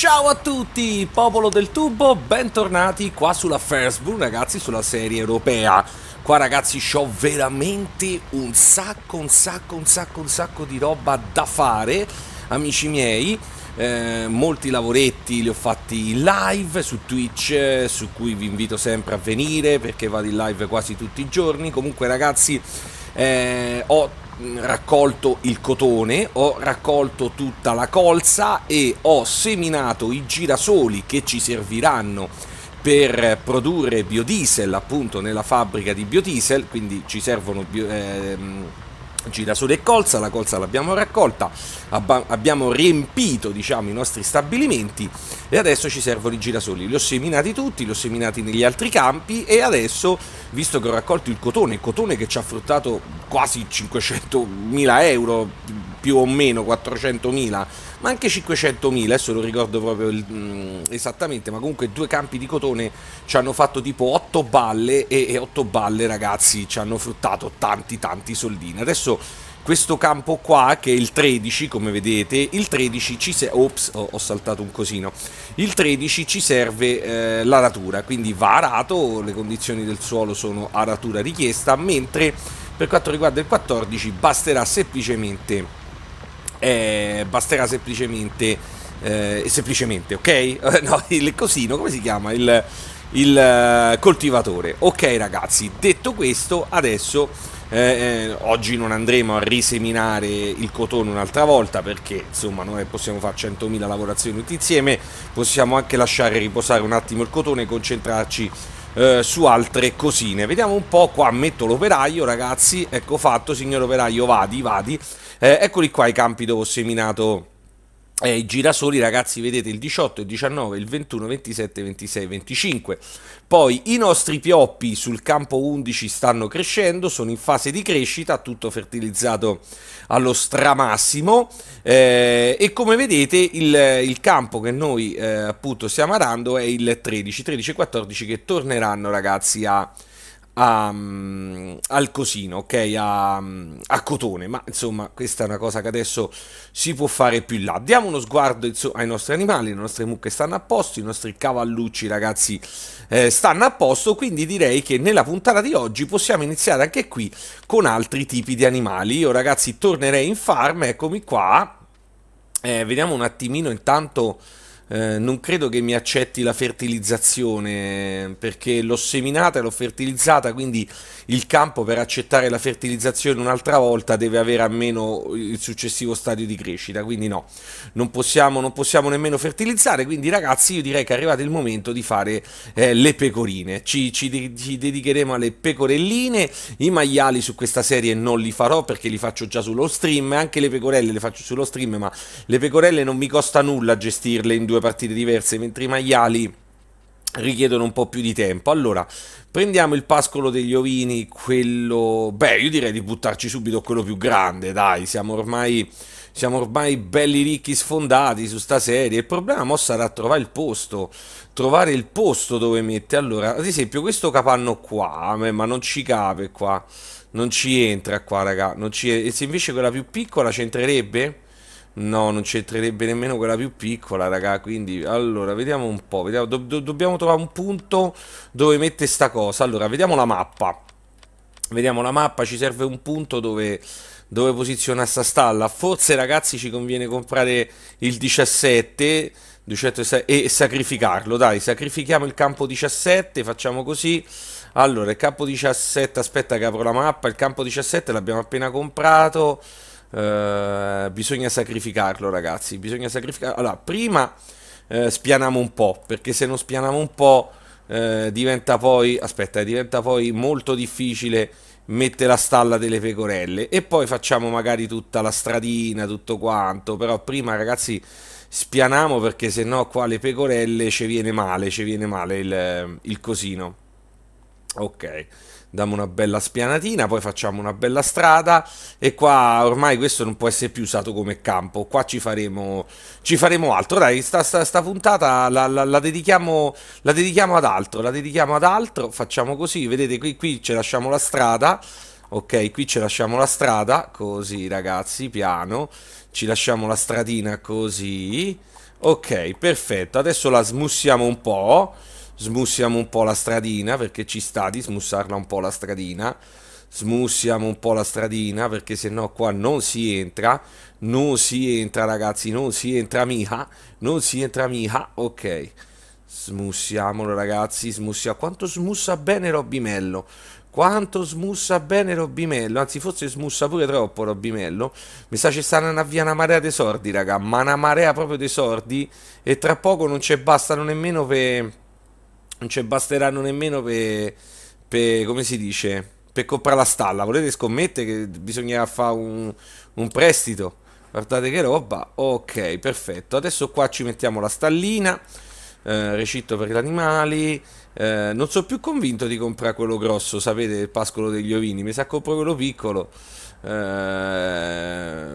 Ciao a tutti, popolo del tubo, bentornati qua sulla First Firstborn, ragazzi, sulla serie europea. Qua ragazzi ho veramente un sacco, un sacco, un sacco, un sacco di roba da fare, amici miei. Eh, molti lavoretti li ho fatti in live su Twitch, eh, su cui vi invito sempre a venire perché vado in live quasi tutti i giorni. Comunque ragazzi, eh, ho Mm, raccolto il cotone, ho raccolto tutta la colza e ho seminato i girasoli che ci serviranno per produrre biodiesel appunto nella fabbrica di biodiesel, quindi ci servono bio, ehm, girasole e colza, la colza l'abbiamo raccolta, abbiamo riempito diciamo, i nostri stabilimenti e adesso ci servono i girasoli, li ho seminati tutti, li ho seminati negli altri campi e adesso, visto che ho raccolto il cotone, il cotone che ci ha fruttato quasi 500.000 euro, più o meno 400.000 euro, ma anche 500.000, adesso non ricordo proprio il, mm, esattamente, ma comunque due campi di cotone ci hanno fatto tipo 8 balle e, e 8 balle ragazzi ci hanno fruttato tanti tanti soldini. Adesso questo campo qua che è il 13 come vedete il 13 ci serve ops ho, ho, saltato un cosino il 13 ci serve eh, l'aratura quindi va arato le condizioni del suolo sono aratura richiesta mentre per quanto riguarda il 14 basterà semplicemente eh, basterà semplicemente eh, semplicemente, ok? no, il cosino, come si chiama? Il, il eh, coltivatore. Ok ragazzi, detto questo, adesso eh, eh, oggi non andremo a riseminare il cotone un'altra volta perché insomma noi possiamo fare 100.000 lavorazioni tutti insieme, possiamo anche lasciare riposare un attimo il cotone e concentrarci eh, su altre cosine. Vediamo un po' qua, metto l'operaio ragazzi, ecco fatto, signor operaio, vadi, vadi. Eh, eccoli qua i campi dove ho seminato eh, I girasoli, ragazzi, vedete il 18, il 19, il 21, 27, 26, 25. Poi i nostri pioppi sul campo 11 stanno crescendo, sono in fase di crescita, tutto fertilizzato allo stramassimo. Eh, e come vedete, il, il campo che noi eh, appunto stiamo arando è il 13, 13 14 che torneranno, ragazzi, a a, mm, al cosino, ok? A, mm, a, Cotone, ma insomma questa è una cosa che adesso si può fare più in là. Diamo uno sguardo insomma, ai nostri animali, le nostre mucche stanno a posto, i nostri cavallucci ragazzi eh, stanno a posto, quindi direi che nella puntata di oggi possiamo iniziare anche qui con altri tipi di animali. Io ragazzi tornerei in farm, eccomi qua, eh, vediamo un attimino intanto... Eh, non credo che mi accetti la fertilizzazione perché l'ho seminata e l'ho fertilizzata, quindi il campo per accettare la fertilizzazione un'altra volta deve avere almeno il successivo stadio di crescita, quindi no, non possiamo, non possiamo nemmeno fertilizzare, quindi ragazzi io direi che è arrivato il momento di fare eh, le pecorine, ci, ci, ci dedicheremo alle pecorelline, i maiali su questa serie non li farò perché li faccio già sullo stream, anche le pecorelle le faccio sullo stream, ma le pecorelle non mi costa nulla gestirle in due due partite diverse, mentre i maiali richiedono un po' più di tempo. Allora, prendiamo il pascolo degli ovini, quello... Beh, io direi di buttarci subito quello più grande, dai, siamo ormai... Siamo ormai belli ricchi sfondati su sta serie. Il problema mo sarà trovare il posto. Trovare il posto dove mette. Allora, ad esempio, questo capanno qua, ma non ci cape qua. Non ci entra qua, raga. Non ci... E se invece quella più piccola c'entrerebbe? No, non c'entrerebbe nemmeno quella più piccola, raga. Quindi, allora, vediamo un po'. Vediamo, do, do, dobbiamo trovare un punto dove mette sta cosa. Allora, vediamo la mappa. Vediamo la mappa, ci serve un punto dove, dove posiziona sta stalla. Forse, ragazzi, ci conviene comprare il 17 e sacrificarlo. Dai, sacrifichiamo il campo 17, facciamo così. Allora, il campo 17, aspetta che apro la mappa. Il campo 17 l'abbiamo appena comprato. Eh, bisogna sacrificarlo, ragazzi. Bisogna sacrificarlo. Allora, prima uh, spianiamo un po', perché se non spianiamo un po', uh, diventa poi. Aspetta, diventa poi molto difficile mettere la stalla delle pecorelle. E poi facciamo magari tutta la stradina, tutto quanto. Però prima, ragazzi. Spianiamo perché se no qua le pecorelle ci viene male, ci viene male il, il cosino. Ok diamo una bella spianatina, poi facciamo una bella strada e qua ormai questo non può essere più usato come campo, qua ci faremo, ci faremo altro, dai, sta, sta, sta puntata la, la, la, dedichiamo, la dedichiamo ad altro, la dedichiamo ad altro, facciamo così, vedete qui, qui ci lasciamo la strada, ok, qui ci lasciamo la strada, così ragazzi, piano, ci lasciamo la stradina così, ok, perfetto, adesso la smussiamo un po', smussiamo un po' la stradina perché ci sta di smussarla un po' la stradina smussiamo un po' la stradina perché se no qua non si entra non si entra ragazzi non si entra mica non si entra mica ok smussiamolo ragazzi smussia quanto smussa bene Robimello quanto smussa bene Robimello anzi forse smussa pure troppo Robimello mi sa ci stanno via una marea dei sordi raga ma una marea proprio dei sordi e tra poco non ci bastano nemmeno per non ci basteranno nemmeno per, per come si dice, per comprare la stalla. Volete scommettere che bisognerà fare un, un prestito? Guardate che roba. Ok, perfetto. Adesso qua ci mettiamo la stallina. Eh, recitto per gli animali. Eh, non sono più convinto di comprare quello grosso, sapete, il pascolo degli ovini. Mi sa compro quello piccolo. Eh,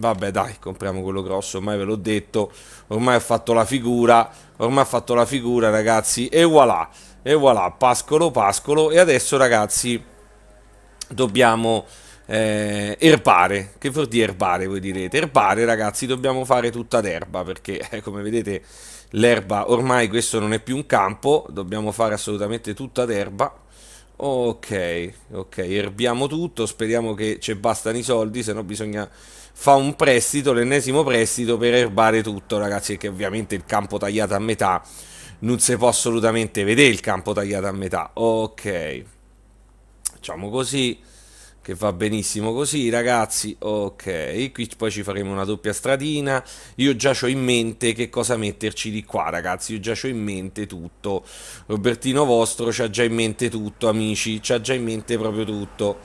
vabbè dai, compriamo quello grosso, ormai ve l'ho detto, ormai ho fatto la figura, ormai ho fatto la figura ragazzi, e voilà, e voilà, pascolo pascolo, e adesso ragazzi dobbiamo eh, erbare, che vuol dire erbare voi direte? Erbare ragazzi dobbiamo fare tutta d'erba perché eh, come vedete l'erba ormai questo non è più un campo, dobbiamo fare assolutamente tutta d'erba Ok, ok, erbiamo tutto, speriamo che ci bastano i soldi, se no bisogna fa un prestito, l'ennesimo prestito per erbare tutto, ragazzi, perché ovviamente il campo tagliato a metà non si può assolutamente vedere il campo tagliato a metà. Ok. Facciamo così che va benissimo così ragazzi ok qui poi ci faremo una doppia stradina io già ho in mente che cosa metterci di qua ragazzi io già ho in mente tutto Robertino vostro c'ha già in mente tutto amici c'ha già in mente proprio tutto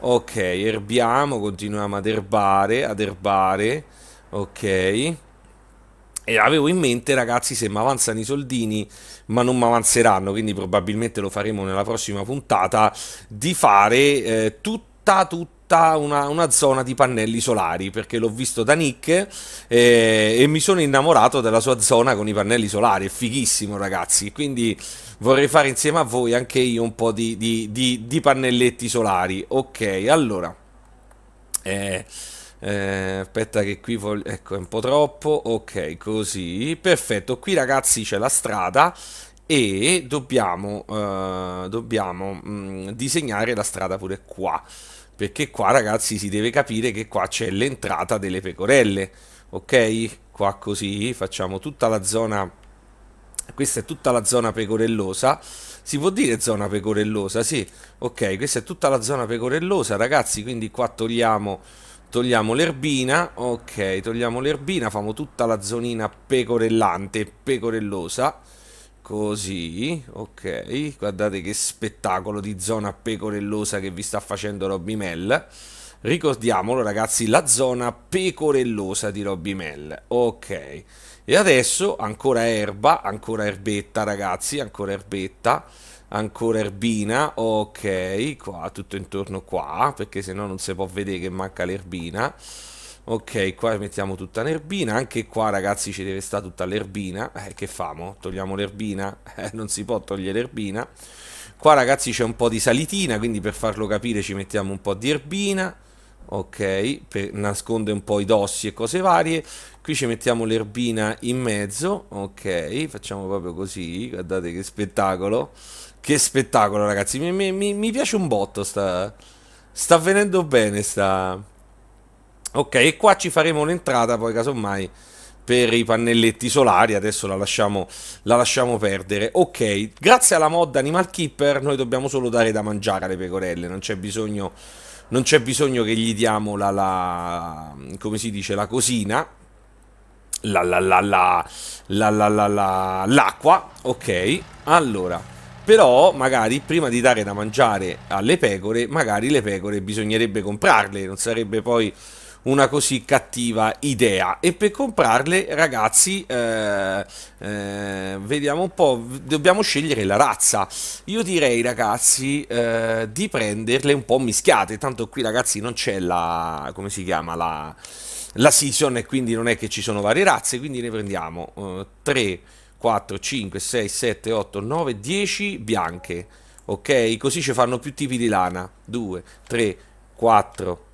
Ok, erbiamo, continuiamo ad erbare, ad erbare. Ok. E avevo in mente, ragazzi, se mi avanzano i soldini, ma non mi avanzeranno, quindi probabilmente lo faremo nella prossima puntata, di fare eh, tutta, tutta una, una, zona di pannelli solari perché l'ho visto da Nick eh, e mi sono innamorato della sua zona con i pannelli solari, è fighissimo ragazzi, quindi vorrei fare insieme a voi anche io un po' di, di, di, di pannelletti solari. Ok, allora. Eh, eh, aspetta che qui voglio... Ecco, è un po' troppo. Ok, così. Perfetto. Qui ragazzi c'è la strada e dobbiamo, eh, dobbiamo mh, mm, disegnare la strada pure qua. Perché qua ragazzi si deve capire che qua c'è l'entrata delle pecorelle. Ok? Qua così facciamo tutta la zona questa è tutta la zona pecorellosa. Si può dire zona pecorellosa, sì. Ok, questa è tutta la zona pecorellosa, ragazzi, quindi qua togliamo, togliamo l'erbina. Ok, togliamo l'erbina, famo tutta la zonina pecorellante, pecorellosa. Così, ok. Guardate che spettacolo di zona pecorellosa che vi sta facendo Robby Mel ricordiamolo ragazzi, la zona pecorellosa di Robby Mel. Ok, e adesso ancora erba, ancora erbetta ragazzi, ancora erbetta, ancora erbina, ok, qua tutto intorno qua, perché se no non si può vedere che manca l'erbina. Ok, qua mettiamo tutta l'erbina, anche qua ragazzi ci deve stare tutta l'erbina, eh, che famo? Togliamo l'erbina? Eh, non si può togliere l'erbina. Qua ragazzi c'è un po' di salitina, quindi per farlo capire ci mettiamo un po' di erbina ok, per, nasconde un po' i dossi e cose varie. Qui ci mettiamo l'erbina in mezzo, ok, facciamo proprio così, guardate che spettacolo. Che spettacolo ragazzi, mi, mi, mi piace un botto, sta, sta venendo bene sta... Ok, e qua ci faremo l'entrata poi casomai per i pannelletti solari, adesso la lasciamo, la lasciamo, perdere. Ok, grazie alla mod Animal Keeper noi dobbiamo solo dare da mangiare alle pecorelle, non c'è bisogno non c'è bisogno che gli diamo la, la come si dice, la cosina, la, la, la, la, la, la, la, la, l'acqua, ok, allora, però magari prima di dare da mangiare alle pecore, magari le pecore bisognerebbe comprarle, non sarebbe poi una così cattiva idea. E per comprarle, ragazzi, eh, eh, vediamo un po', dobbiamo scegliere la razza. Io direi, ragazzi, eh, di prenderle un po' mischiate, tanto qui, ragazzi, non c'è la... come si chiama? La, la season e quindi non è che ci sono varie razze, quindi ne prendiamo 3, 4, 5, 6, 7, 8, 9, 10 bianche. Ok, così ci fanno più tipi di lana. 2, 3, 4, 5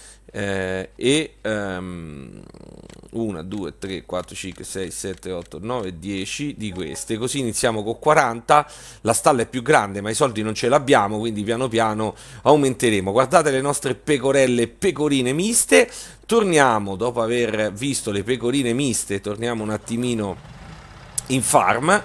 eh, e 1, 2, 3, 4, 5, 6, 7, 8, 9, 10 di queste così iniziamo con 40 la stalla è più grande ma i soldi non ce l'abbiamo quindi piano piano aumenteremo guardate le nostre pecorelle pecorine miste torniamo dopo aver visto le pecorine miste torniamo un attimino in farm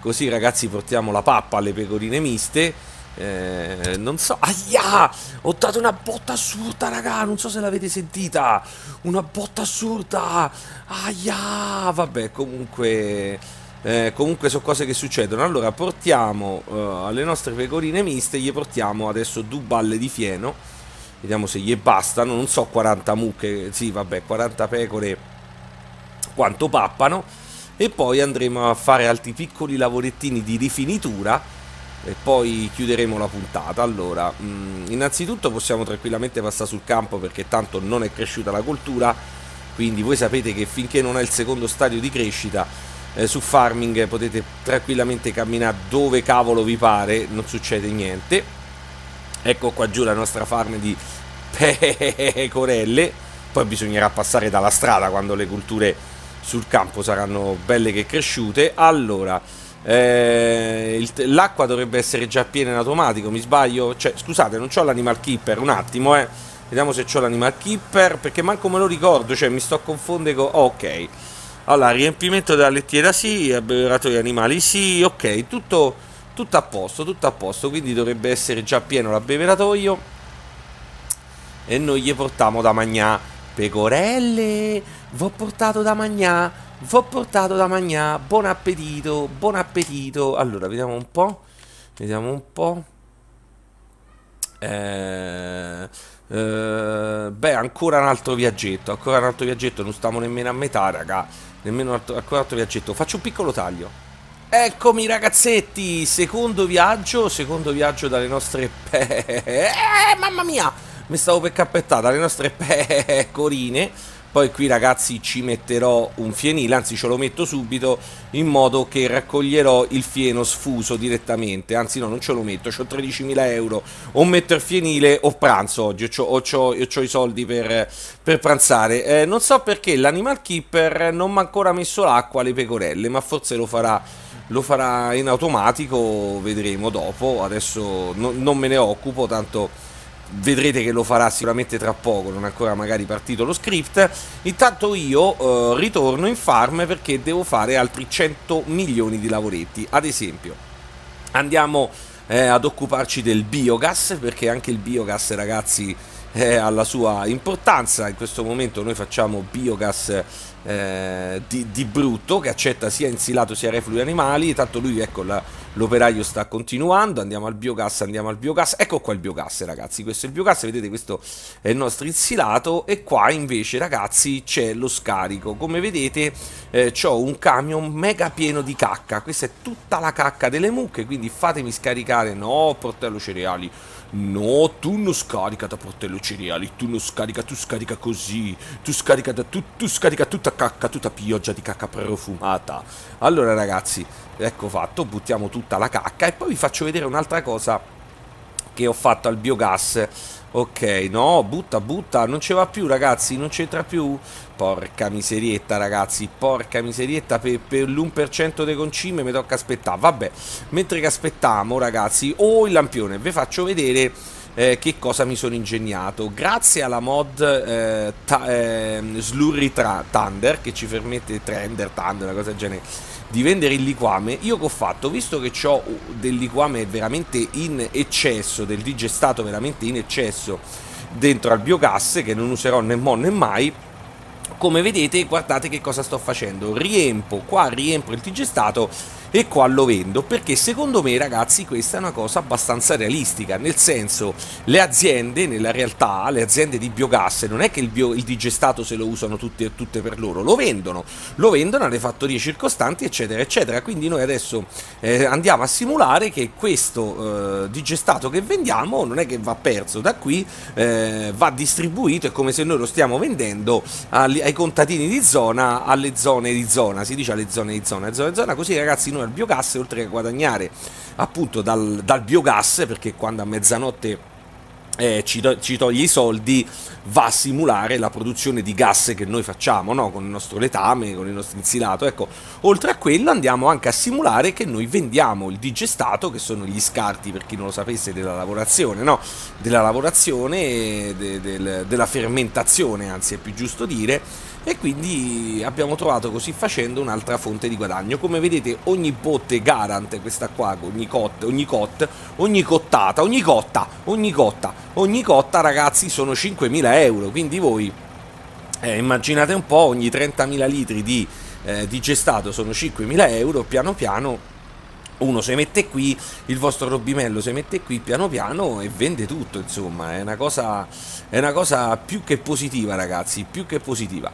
così ragazzi portiamo la pappa alle pecorine miste eh, non so. Aia! Ho dato una botta assurda, raga. Non so se l'avete sentita. Una botta assurda. Aia! Vabbè, comunque. Eh, comunque sono cose che succedono. Allora, portiamo uh, alle nostre pecorine miste. Gli portiamo adesso due balle di fieno. Vediamo se gli bastano. Non so 40 mucche. Sì, vabbè, 40 pecore. Quanto pappano. E poi andremo a fare altri piccoli lavorettini di rifinitura e poi chiuderemo la puntata. Allora, mm, innanzitutto possiamo tranquillamente passare sul campo perché tanto non è cresciuta la coltura, quindi voi sapete che finché non è il secondo stadio di crescita eh, su farming potete tranquillamente camminare dove cavolo vi pare, non succede niente. Ecco qua giù la nostra farm di pecorelle, poi bisognerà passare dalla strada quando le culture sul campo saranno belle che cresciute. Allora, eh, il, l'acqua dovrebbe essere già piena in automatico, mi sbaglio? Cioè, scusate, non ho l'animal keeper, un attimo, eh. Vediamo se ho l'animal keeper, perché manco me lo ricordo, cioè mi sto a confondere con... Oh, ok. Allora, riempimento della lettiera sì, abbeveratoio animali sì, ok, tutto, tutto, a posto, tutto a posto, quindi dovrebbe essere già pieno l'abbeveratoio e noi gli portiamo da magnà pecorelle, vi ho portato da magnà vi ho portato da mangiare, buon appetito, buon appetito. Allora, vediamo un po'. Vediamo un po'. Eh, eh, beh, ancora un altro viaggetto, ancora un altro viaggetto, non stiamo nemmeno a metà, raga. Nemmeno un altro, ancora un altro viaggetto. Faccio un piccolo taglio. Eccomi ragazzetti, secondo viaggio, secondo viaggio dalle nostre pe... Eh, mamma mia, mi stavo per cappettare dalle nostre corine poi qui ragazzi ci metterò un fienile, anzi ce lo metto subito in modo che raccoglierò il fieno sfuso direttamente, anzi no non ce lo metto, ho 13.000 euro, o metto il fienile o pranzo oggi, ho, ho i soldi per, per pranzare, eh, non so perché l'animal keeper non mi ha ancora messo l'acqua alle pecorelle, ma forse lo farà lo farà in automatico, vedremo dopo, adesso no, non me ne occupo, tanto vedrete che lo farà sicuramente tra poco, non è ancora magari partito lo script. Intanto io eh, ritorno in farm perché devo fare altri 100 milioni di lavoretti. Ad esempio, andiamo eh, ad occuparci del biogas perché anche il biogas, ragazzi, ha la sua importanza. In questo momento noi facciamo biogas eh, di, di, brutto che accetta sia insilato sia reflui animali. Intanto lui, ecco, la, l'operaio sta continuando, andiamo al biogas, andiamo al biogas, ecco qua il biogas ragazzi, questo è il biogas, vedete questo è il nostro insilato e qua invece ragazzi c'è lo scarico, come vedete eh, ho un camion mega pieno di cacca, questa è tutta la cacca delle mucche, quindi fatemi scaricare, no portello cereali, No, tu non scarica da portello cereali, tu non scarica, tu scarica così, tu scarica da tu, tu scarica tutta cacca, tutta pioggia di cacca profumata. Allora ragazzi, ecco fatto, buttiamo tutto tutta la cacca e poi vi faccio vedere un'altra cosa che ho fatto al biogas ok no butta butta non ce va più ragazzi non c'entra più porca miserietta ragazzi porca miserietta per, per l'1% dei concime mi tocca aspettare vabbè mentre che aspettiamo ragazzi oh il lampione vi faccio vedere eh, che cosa mi sono ingegnato grazie alla mod eh, eh, Slurry Thunder che ci permette Trender Thunder una cosa del genere di vendere il liquame, io che ho fatto, visto che ho del liquame veramente in eccesso, del digestato veramente in eccesso dentro al biogas, che non userò né mo né mai, come vedete guardate che cosa sto facendo, riempo, qua riempo il digestato e qua lo vendo perché secondo me ragazzi questa è una cosa abbastanza realistica nel senso le aziende nella realtà le aziende di biogas non è che il, bio, il digestato se lo usano tutte, e tutte, per loro lo vendono lo vendono alle fattorie circostanti eccetera eccetera quindi noi adesso eh, andiamo a simulare che questo eh, digestato che vendiamo non è che va perso da qui eh, va distribuito è come se noi lo stiamo vendendo agli, ai contadini di zona alle zone di zona si dice alle zone di zona zone zona così ragazzi attorno al biogas, oltre che guadagnare appunto dal, dal biogas, perché quando a mezzanotte eh, ci, to- ci, toglie i soldi, va a simulare la produzione di gas che noi facciamo no? con il nostro letame, con il nostro insilato. Ecco, oltre a quello andiamo anche a simulare che noi vendiamo il digestato, che sono gli scarti per chi non lo sapesse della lavorazione, no? della lavorazione, de- del- della fermentazione, anzi è più giusto dire e quindi abbiamo trovato così facendo un'altra fonte di guadagno. Come vedete ogni botte Garant, questa qua, ogni cot, ogni cot, ogni cottata, ogni cotta, ogni cotta, ogni cotta ragazzi sono 5.000 euro, quindi voi eh, immaginate un po' ogni 30.000 litri di, eh, di gestato sono 5.000 euro, piano piano uno si mette qui, il vostro robimello si mette qui piano piano e vende tutto, insomma, è una cosa, è una cosa più che positiva ragazzi, più che positiva.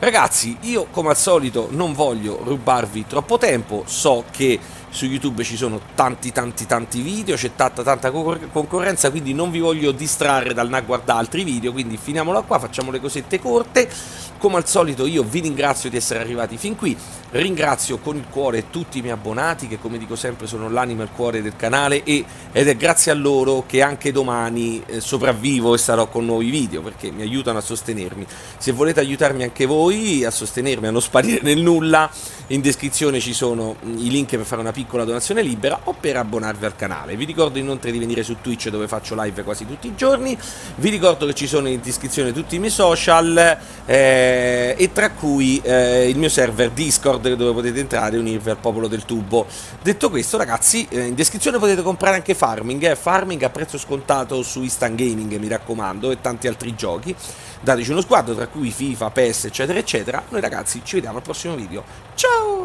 Ragazzi, io come al solito non voglio rubarvi troppo tempo, so che su YouTube ci sono tanti tanti tanti video, c'è tanta tanta concorrenza, quindi non vi voglio distrarre dal non guardare altri video, quindi finiamola qua, facciamo le cosette corte. Come al solito io vi ringrazio di essere arrivati fin qui, ringrazio con il cuore tutti i miei abbonati che come dico sempre sono l'anima e il cuore del canale e, ed è grazie a loro che anche domani eh, sopravvivo e sarò con nuovi video perché mi aiutano a sostenermi. Se volete aiutarmi anche voi a sostenermi, a non sparire nel nulla, in descrizione ci sono mm, i link per fare una piccola donazione libera o per abbonarvi al canale. Vi ricordo inoltre di venire su Twitch dove faccio live quasi tutti i giorni, vi ricordo che ci sono in descrizione tutti i miei social eh, e tra cui eh, il mio server Discord dove potete entrare e unirvi al popolo del tubo. Detto questo ragazzi, eh, in descrizione potete comprare anche Farming, eh. Farming a prezzo scontato su Instant Gaming mi raccomando e tanti altri giochi. Dateci uno sguardo tra cui FIFA, PES eccetera eccetera. Noi ragazzi ci vediamo al prossimo video. Ciao!